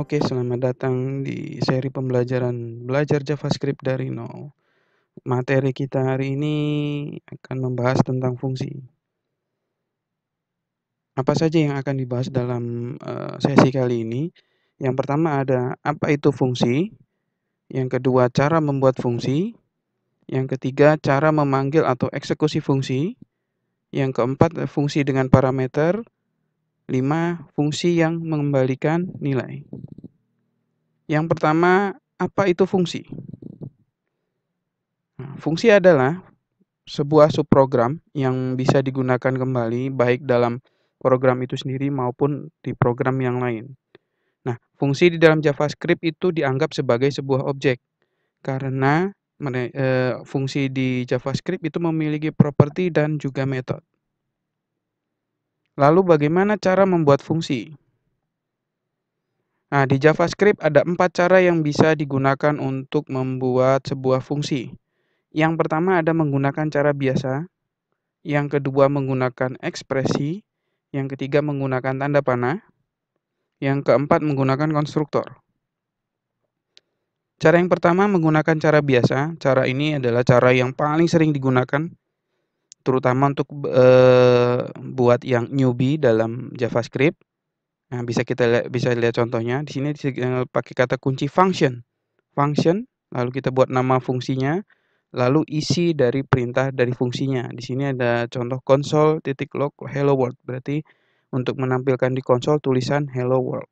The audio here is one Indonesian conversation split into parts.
Oke, selamat datang di seri pembelajaran belajar JavaScript dari nol. Materi kita hari ini akan membahas tentang fungsi. Apa saja yang akan dibahas dalam eh, sesi kali ini? Yang pertama ada apa itu fungsi, yang kedua cara membuat fungsi, yang ketiga cara memanggil atau eksekusi fungsi, yang keempat fungsi dengan parameter, 5. Fungsi yang mengembalikan nilai. Yang pertama, apa itu fungsi? Nah, fungsi adalah sebuah subprogram yang bisa digunakan kembali baik dalam program itu sendiri maupun di program yang lain. Nah, fungsi di dalam JavaScript itu dianggap sebagai sebuah objek karena eh, fungsi di JavaScript itu memiliki properti dan juga metode. Lalu bagaimana cara membuat fungsi? Nah, di JavaScript ada empat cara yang bisa digunakan untuk membuat sebuah fungsi. Yang pertama ada menggunakan cara biasa, yang kedua menggunakan ekspresi, yang ketiga menggunakan tanda panah, yang keempat menggunakan konstruktor. Cara yang pertama menggunakan cara biasa. Cara ini adalah cara yang paling sering digunakan terutama untuk uh, buat yang newbie dalam JavaScript. Nah, bisa kita lihat, bisa lihat contohnya. Di sini eh, pakai kata kunci function. Function, lalu kita buat nama fungsinya, lalu isi dari perintah dari fungsinya. Di sini ada contoh console titik log hello world. Berarti untuk menampilkan di konsol tulisan hello world.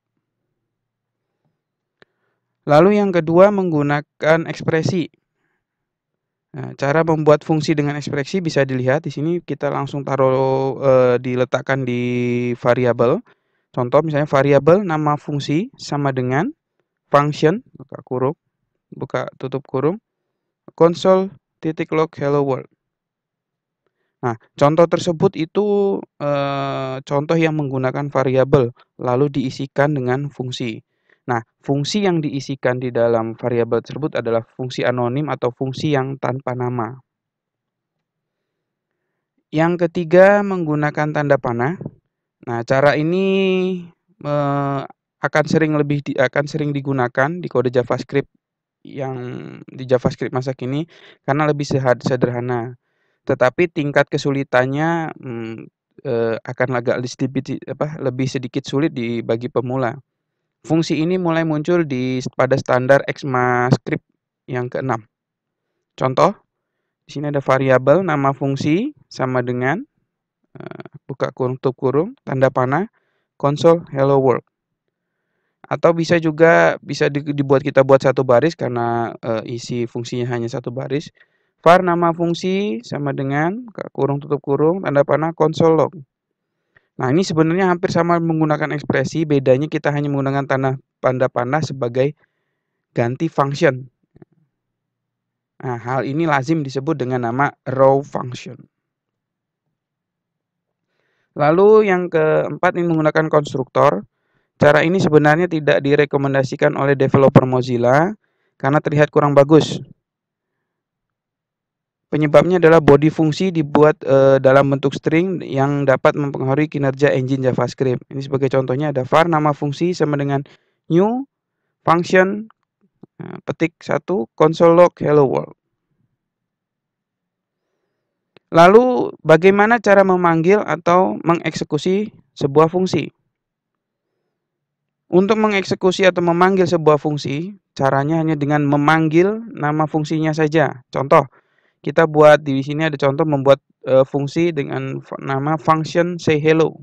Lalu yang kedua menggunakan ekspresi. Nah, cara membuat fungsi dengan ekspresi bisa dilihat di sini kita langsung taruh e, diletakkan di variabel. Contoh misalnya variabel nama fungsi sama dengan function buka kurung buka tutup kurung console titik log hello world. Nah, contoh tersebut itu e, contoh yang menggunakan variabel lalu diisikan dengan fungsi. Nah, fungsi yang diisikan di dalam variabel tersebut adalah fungsi anonim atau fungsi yang tanpa nama. Yang ketiga, menggunakan tanda panah. Nah, cara ini akan sering lebih di, akan sering digunakan di kode JavaScript yang di JavaScript masa kini karena lebih sehat sederhana. Tetapi tingkat kesulitannya hmm, eh, akan agak lebih sedikit sulit di bagi pemula. Fungsi ini mulai muncul di pada standar ECMAScript yang keenam. Contoh, di sini ada variabel nama fungsi sama dengan eh, buka kurung tutup kurung tanda panah console hello world. Atau bisa juga bisa dibuat kita buat satu baris karena uh, isi fungsinya hanya satu baris. Var nama fungsi sama dengan buka kurung tutup kurung tanda panah console log. Nah, ini sebenarnya hampir sama menggunakan ekspresi, bedanya kita hanya menggunakan tanda panda-panda sebagai ganti function. Nah, hal ini lazim disebut dengan nama row function. Lalu yang keempat ini menggunakan konstruktor. Cara ini sebenarnya tidak direkomendasikan oleh developer Mozilla karena terlihat kurang bagus. Penyebabnya adalah body fungsi dibuat e, dalam bentuk string yang dapat mempengaruhi kinerja engine JavaScript. Ini sebagai contohnya ada var nama fungsi sama dengan new function eh, petik satu console log hello world. Lalu bagaimana cara memanggil atau mengeksekusi sebuah fungsi? Untuk mengeksekusi atau memanggil sebuah fungsi, caranya hanya dengan memanggil nama fungsinya saja. Contoh, kita buat di sini ada contoh membuat e, fungsi dengan nama function say hello.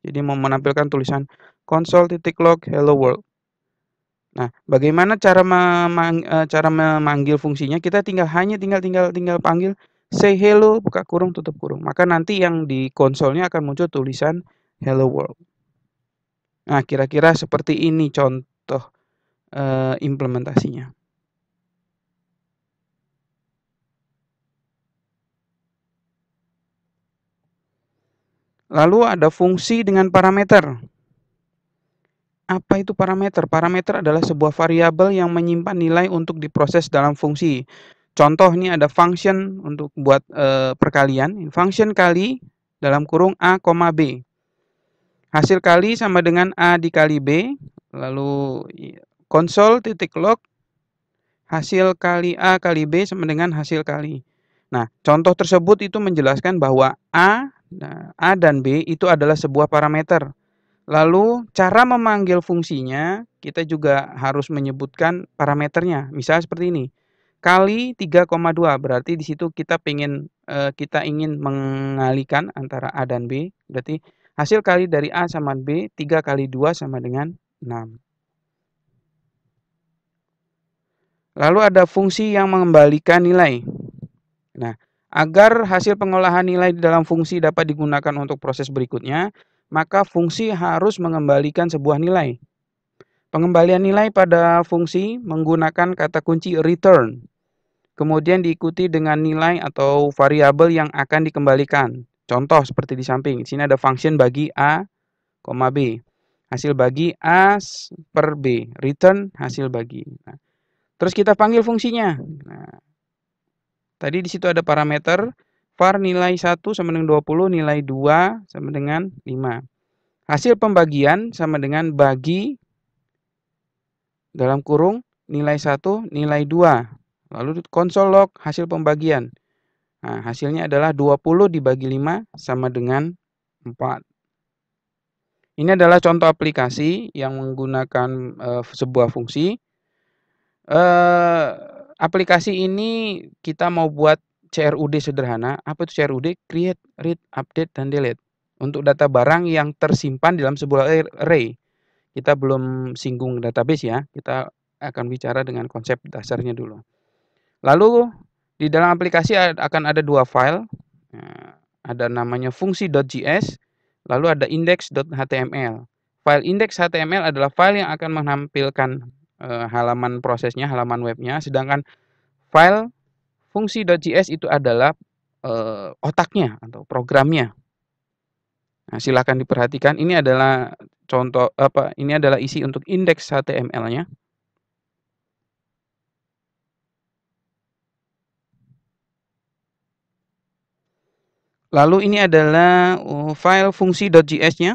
Jadi mau menampilkan tulisan console titik log hello world. Nah, bagaimana cara memang, e, cara memanggil fungsinya? Kita tinggal hanya tinggal tinggal tinggal panggil say hello buka kurung tutup kurung. Maka nanti yang di konsolnya akan muncul tulisan hello world. Nah, kira-kira seperti ini contoh e, implementasinya. Lalu ada fungsi dengan parameter. Apa itu parameter? Parameter adalah sebuah variabel yang menyimpan nilai untuk diproses dalam fungsi. Contoh ini ada function untuk buat e, perkalian. Function kali dalam kurung A, B. Hasil kali sama dengan A dikali B. Lalu konsol titik log hasil kali A kali B sama dengan hasil kali. Nah, contoh tersebut itu menjelaskan bahwa A Nah, A dan B itu adalah sebuah parameter. Lalu cara memanggil fungsinya kita juga harus menyebutkan parameternya. Misalnya seperti ini. Kali 3,2 berarti di situ kita ingin eh, kita ingin mengalihkan antara A dan B. Berarti hasil kali dari A sama B 3 kali 2 sama dengan 6. Lalu ada fungsi yang mengembalikan nilai. Nah, Agar hasil pengolahan nilai di dalam fungsi dapat digunakan untuk proses berikutnya, maka fungsi harus mengembalikan sebuah nilai. Pengembalian nilai pada fungsi menggunakan kata kunci return, kemudian diikuti dengan nilai atau variabel yang akan dikembalikan. Contoh seperti di samping, di sini ada function bagi A, B. Hasil bagi A per B, return hasil bagi. Nah, terus kita panggil fungsinya. Nah, Tadi di situ ada parameter var nilai 1 sama dengan 20, nilai 2 sama dengan 5. Hasil pembagian sama dengan bagi dalam kurung nilai 1, nilai 2. Lalu konsol log hasil pembagian. Nah, hasilnya adalah 20 dibagi 5 sama dengan 4. Ini adalah contoh aplikasi yang menggunakan uh, sebuah fungsi. Uh, Aplikasi ini kita mau buat CRUD sederhana. Apa itu CRUD? Create, read, update, dan delete. Untuk data barang yang tersimpan dalam sebuah array. Kita belum singgung database ya. Kita akan bicara dengan konsep dasarnya dulu. Lalu di dalam aplikasi akan ada dua file. Nah, ada namanya fungsi.js, lalu ada index.html. File index.html adalah file yang akan menampilkan Eh, halaman prosesnya, halaman webnya. Sedangkan file fungsi. js itu adalah e, otaknya atau programnya. Nah, silakan diperhatikan. Ini adalah contoh apa? Ini adalah isi untuk indeks HTML-nya. Lalu ini adalah uh, file fungsi.js-nya.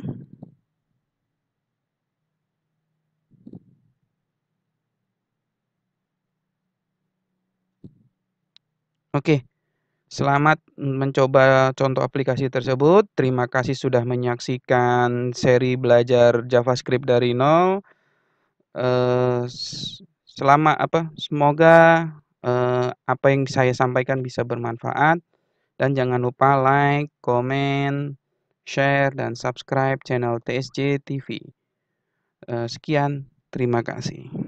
Oke, selamat mencoba contoh aplikasi tersebut. Terima kasih sudah menyaksikan seri belajar JavaScript dari nol. Eh, selamat selama apa? Semoga eh, apa yang saya sampaikan bisa bermanfaat dan jangan lupa like, komen, share dan subscribe channel TSJ TV. Eh, sekian, terima kasih.